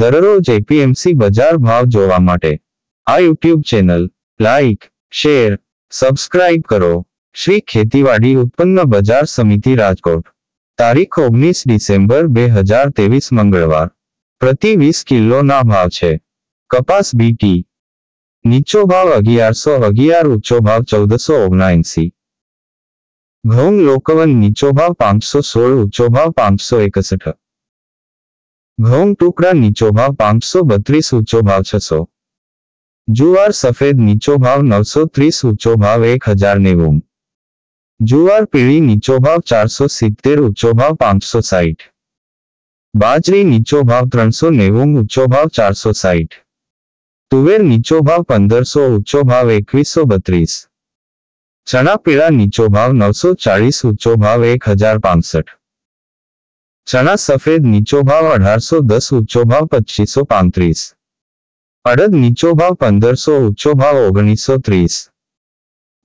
દરરોજ એપીએમસી બજાર ભાવ જોવા માટે આ YouTube channel like share subscribe કરો શ્રી ખેતીવાડી ઉત્પન્ન બજાર સમિતિ રાજકોટ તારીખ ઓગણીસ ડિસેમ્બર બે હજાર ત્રેવીસ મંગળવાર પ્રતિ વીસ કિલોના ભાવ છે કપાસ બીટી નીચો ભાવ અગિયારસો અગિયાર ઊંચો ભાવ ચૌદસો ઓગણસી ઘઉં લોકવન નીચો ભાવ પાંચસો સોળ ઊંચો ભાવ પાંચસો એકસઠ ઘઉં ટુકડા નીચો ભાવ પાંચસો બત્રીસ ઊંચો ભાવ છસો જુવાર સફેદ નીચો ભાવ નવસો ત્રીસ ઊંચો ભાવ એક હજાર નેવું જુવાર પીળી નીચો ભાવ ચારસો સિત્તેર ઊંચો ભાવ પાંચસો સાઠ બાજરી નીચો ભાવ ત્રણસો નેવું ઊંચો ભાવ ચારસો સાઠ તુવેર નીચો ભાવ પંદરસો ઊંચો ભાવ એકવીસો બત્રીસ ચણા પીળા નીચો ભાવ નવસો ચાળીસ ઊંચો ભાવ એક હજાર પાંસઠ चना सफेद नीचो भाव अठार सो दस उच्चो भाव पच्चीस सौ पीस अड़द नीचो भाव पंदर सो उच्चो भाव ओगनीसो तीस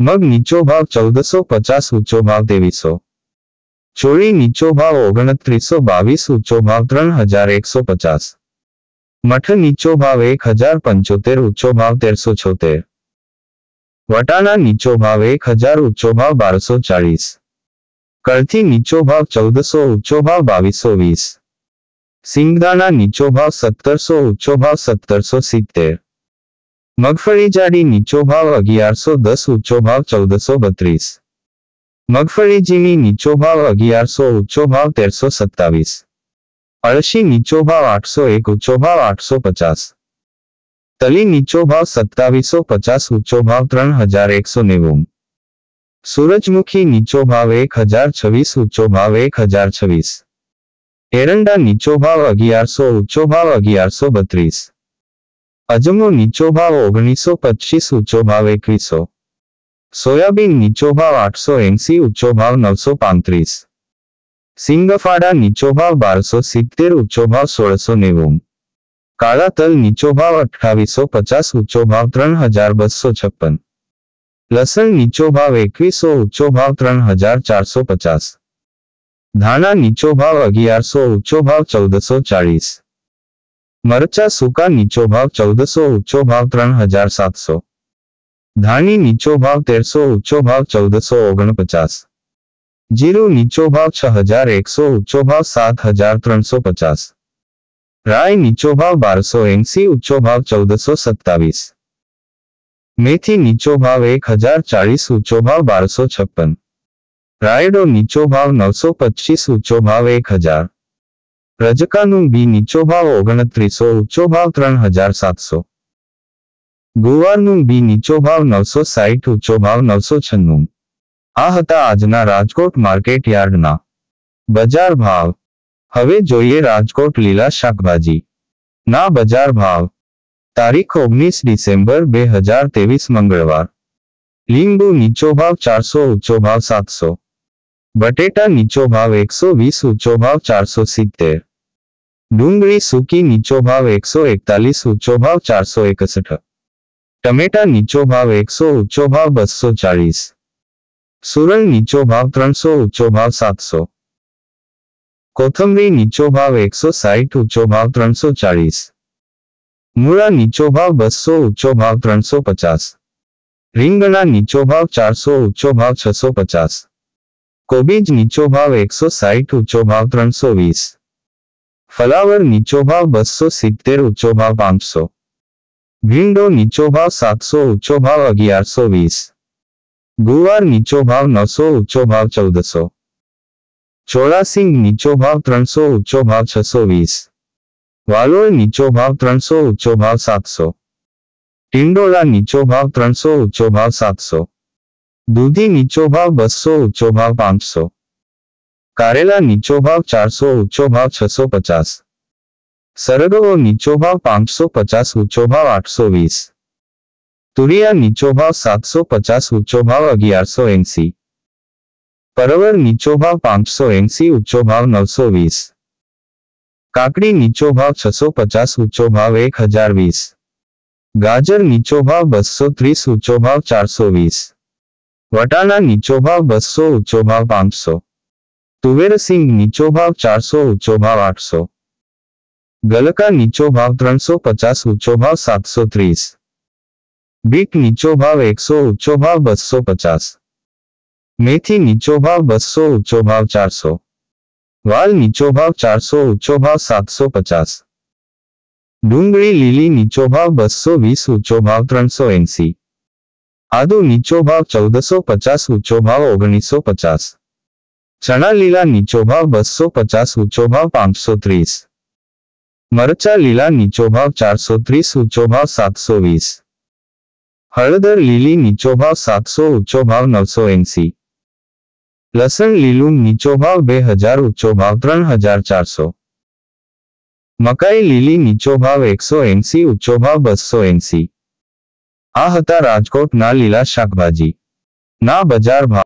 मग नीचो भाव चौदह सो पचास उच्चो भाव तेवीसो चोरी नीचो भाव ओगणत्रीसो बीस उच्चो भाव त्र हजार एक सौ पचास मठ नीचो भाव एक हजार पंचोतेर उच्चो भाव तेरसो छोतेर वटाणा नीचो भाव एक हजार उच्चो भाव सौ चालीस कड़थी नीचो भाव चौदह सौ उच्चो भाव बीस वीस सींगदाणा नीचो भाव सत्तर सौ उच्चो भाव सत्तर सौ सीतेर मगफली जाड़ी नीचो भाव अगियार सौ दस उच्चो भाव चौदह सौ बतरीस मगफली जीनी नीचो भाव अगियार सौ उच्चो भाव तेर सौ सत्तावीस अड़सी नीचो भाव आठ सौ एक उच्चो भाव आठ सौ पचास तली नीचो भाव सत्तावीसो पचास उच्चो भाव त्रन हजार एक सौ नेवुम સૂરજમુખી નીચો ભાવ એક હજાર છવ્વીસ ઊંચો ભાવ એક હજાર છવ્વીસ એરંડા નીચો ભાવ અગિયારસો ઊંચો ભાવ અગિયારસો બત્રીસ અજમો નીચો ભાવ ઓગણીસો પચીસ ઊંચો ભાવ એકવીસો સોયાબીન નીચો ભાવ આઠસો એંસી ઊંચો ભાવ નવસો પાંત્રીસ સિંગફાડા નીચો ભાવ બારસો સિત્તેર ઊંચો ભાવ સોળસો નેવું કાળા તલ નીચો ભાવ અઠાવીસો પચાસ ઊંચો ભાવ ત્રણ હજાર બસો છપ્પન लसन नीचो भाव एक उच्चो भाव त्र हजार चार सौ पचास धान नीचो भाव अगियार सौ उच्चो भाव चौदह सौ चालीस मरचा सूका नीचो भाव चौदह सौ उच्चो भाव त्र हजार सात सौ धानी नीचो भाव तेर सौ उच्चो भाव चौदह सौ ओगन पचास जीरु नीचो भाव छ हजार एक सौ उच्चो भाव सात हजार त्र सौ पचास राय नीचो भाव बार सौ एंसी उच्चो भाव चौदह सौ सत्तावीस મેથી નીચો ભાવ એક હજાર ચાળીસ ઊંચો ભાવ બારસો છપ્પન રાયડો નીચો ભાવ નવસો પચીસ ઊંચો ભાવ એક હજાર રજકાનું બી નીચો ભાવ ઓગણત્રીસો ઊંચો ભાવ ત્રણ હજાર સાતસો ગુવારનું બી નીચો ભાવ નવસો સાહીઠ ઊંચો ભાવ નવસો છન્નું આ હતા આજના રાજકોટ માર્કેટ યાર્ડના બજાર ભાવ હવે જોઈએ રાજકોટ લીલા શાકભાજી ના બજાર ભાવ तारीख ओगनीस डिसेम्बर बेहजार तेवीस मंगलवार लींबु नीचो भाव चार सौ उच्चो भाव सात सौ बटेटा नीचो भाव एक सौ वीस उच्चो भाव चार सौ सीतेर डूंगी सूकी नीचो भाव एक सौ एकतालीस उच्चो भाव चार सौ एकसठ टमेटा नीचो भाव एक सौ उच्चो भाव बसो चालीस सुरल नीचो भाव त्रो उच्चो भाव सात सौ कोथंबरी नीचो भाव एक सौ साइठ उच्चो भाव त्रो चालीस मूड़ा नीचो भाव बसो ऊंचो भाव त्रो पचास रींगणा नीचो भाव चार सौ उच्चो भाव छ सौ पचास कोबीज नीचो भाव एक सौ साइठ उच्चो भाव त्रो वीस फलावर नीचो भाव बसो सीतेर उच्चो भाव पांच सौ भिंडो नीचो भाव सात सौ उच्चो भाव अगियार सौ वीस गुवार नीचो भाव नौ सौ उच्चो भाव चौदह सौ चौड़ा नीचो भाव त्रो ऊंचो भाव छ छसो वीस વાલોળ નીચો ભાવ ત્રણસો ઊંચો ભાવ સાતસો ટિંડોળા નીચો ભાવ ત્રણસો ઊંચો ભાવ સાતસો દૂધી નીચો ભાવ બસો ઊંચો ભાવ પાંચસો કારેલા નીચો ભાવ ચારસો ઊંચો ભાવ છસો પચાસ સરગવો નીચો ભાવ પાંચસો પચાસ ઊંચો ભાવ આઠસો વીસ તુરિયા નીચો ભાવ સાતસો પચાસ ઊંચો ભાવ અગિયારસો એંસી પરવર નીચો ભાવ પાંચસો એંસી ઊંચો ભાવ નવસો વીસ काकड़ी नीचो भाव पचास उच्चो भाव एक हजार वीस गाजर नीचो भाव 230 उच्चो भाव 420 वटाणा नीचो भाव बसो उच्चो भाव पांच सौ तुवेर सिंह नीचो भाव 400 उच्चो भाव 800 गलका नीचो भाव पचास उच्चो भाव सात 730 बीट नीचो भाव एक सौ उच्चो भाव पचास मेथी नीचो भाव बसो ऊंचो भाव चार सौ वाल नीचो भाव चार सौ उच्चो भाव सात सौ पचास डूंगी लीली नीचो भाव बसो वीस ऊंचो भाव त्रो एसी आदु नीचो भाव चौदह सौ पचास उच्चो भाव ओगनीस सौ पचास चना लीला नीचो भाव बसो पचास उच्चो भाव पांच सौ तीस मरचा लीला नीचो भाव चार सौ तीस उच्चो भाव सात सौ वीस हलदर लीली नीचो भाव सात सौ ऊंचो भाव नौ सौ एसी લસણ લીલું નીચો ભાવ બે હજાર ઉચ્ચો ભાવ ત્રણ હજાર ચારસો મકાઈ લીલી નીચો ભાવ એકસો એંસી ઊંચો ભાવ બસો એંસી આ હતા રાજકોટના લીલા શાકભાજી ના બજાર ભાવ